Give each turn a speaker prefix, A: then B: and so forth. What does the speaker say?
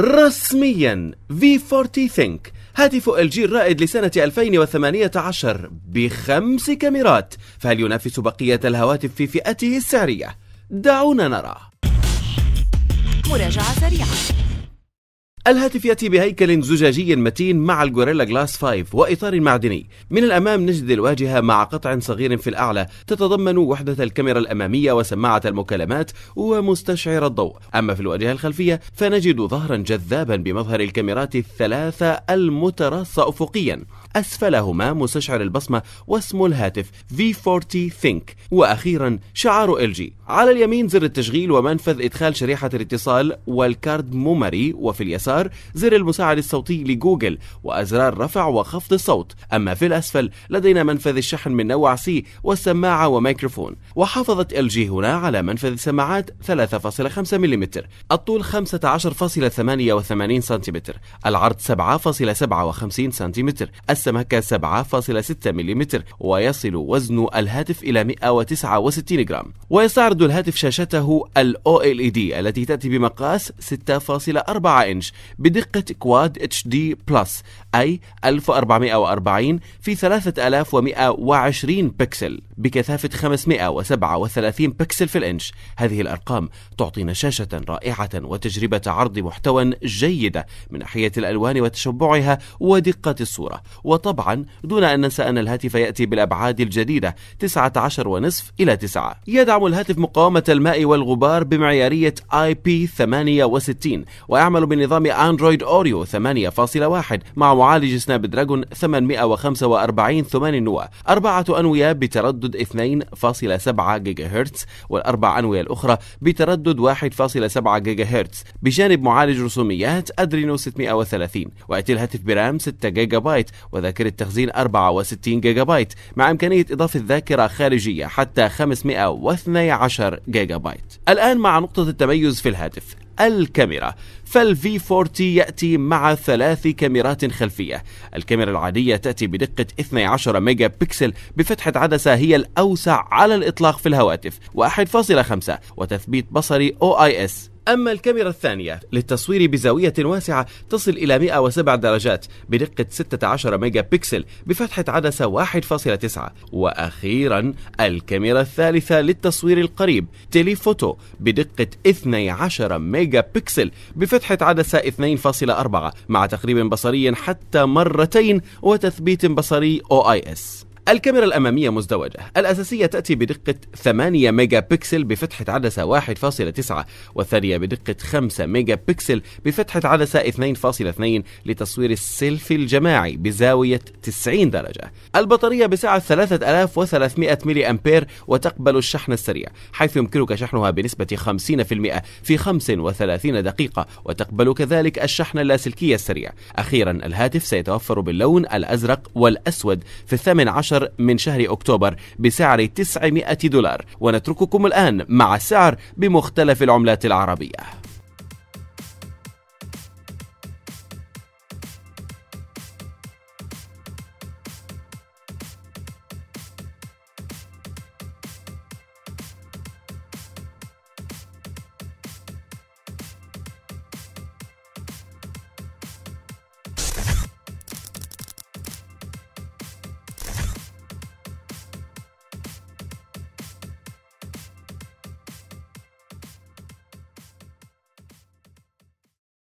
A: رسميا V40 Think هاتف ال جي الرائد لسنة 2018 بخمس كاميرات فهل ينافس بقية الهواتف في فئته السعرية؟ دعونا نرى مراجعة سريعة الهاتف يأتي بهيكل زجاجي متين مع الغوريلا جلاس 5 وإطار معدني من الأمام نجد الواجهة مع قطع صغير في الأعلى تتضمن وحدة الكاميرا الأمامية وسماعة المكالمات ومستشعر الضوء أما في الواجهة الخلفية فنجد ظهرا جذابا بمظهر الكاميرات الثلاثة المتراصة أفقيا أسفلهما مستشعر البصمة واسم الهاتف V40 Think وأخيرا شعار LG على اليمين زر التشغيل ومنفذ إدخال شريحة الاتصال والكارد مومري وفي اليسار اليسار زر المساعد الصوتي لجوجل وأزرار رفع وخفض الصوت أما في الأسفل لدينا منفذ الشحن من نوع سي والسماعة وميكروفون وحافظت ال جي هنا على منفذ السماعات 3.5 ملم الطول 15.88 سم العرض 7.57 سم السمكة 7.6 ملم ويصل وزن الهاتف إلى 169 جرام ويستعرض الهاتف شاشته ال OLED التي تأتي بمقاس 6.4 إنش بدقة كواد اتش دي بلس أي 1440 في 3120 بكسل بكثافة 537 بكسل في الإنش هذه الأرقام تعطينا شاشة رائعة وتجربة عرض محتوى جيدة من ناحية الألوان وتشبعها ودقة الصورة وطبعا دون أن ننسى أن الهاتف يأتي بالأبعاد الجديدة 19 ونصف إلى 9 يدعم الهاتف مقاومة الماء والغبار بمعيارية IP68 ويعمل بنظام أندرويد أوريو 8.1 مع معالج سناب دراجون 845 8 نوا أربعة أنوية بتردد بتردد 2.7 جيجا هرتز والأربع أنوية الأخرى بتردد 1.7 جيجا هرتز بجانب معالج رسوميات أدرينو 630 ويأتي الهاتف برام 6 جيجا بايت وذاكرة تخزين 64 جيجا بايت مع إمكانية إضافة ذاكرة خارجية حتى 512 جيجا بايت الآن مع نقطة التميز في الهاتف الكاميرا فالفي 40 يأتي مع ثلاث كاميرات خلفية الكاميرا العادية تأتي بدقة 12 ميجا بكسل بفتحة عدسة هي الأوسع على الإطلاق في الهواتف 15 وتثبيت بصري OIS أما الكاميرا الثانية للتصوير بزاوية واسعة تصل إلى 107 درجات بدقة 16 ميجا بكسل بفتحة عدسة 1.9 وأخيرا الكاميرا الثالثة للتصوير القريب تيليفوتو بدقة 12 ميجا بكسل بفتحة عدسة 2.4 مع تقريب بصري حتى مرتين وتثبيت بصري OIS الكاميرا الأمامية مزدوجة الأساسية تأتي بدقة 8 ميجا بكسل بفتحة عدسة 1.9 والثانية بدقة 5 ميجا بكسل بفتحة عدسة 2.2 لتصوير السيلفي الجماعي بزاوية 90 درجة البطارية بسعة 3300 ملي أمبير وتقبل الشحن السريع حيث يمكنك شحنها بنسبة 50% في 35 دقيقة وتقبل كذلك الشحن اللاسلكي السريع أخيرا الهاتف سيتوفر باللون الأزرق والأسود في الثامن عشر عشر من شهر أكتوبر بسعر 900 دولار ونترككم الآن مع السعر بمختلف العملات العربية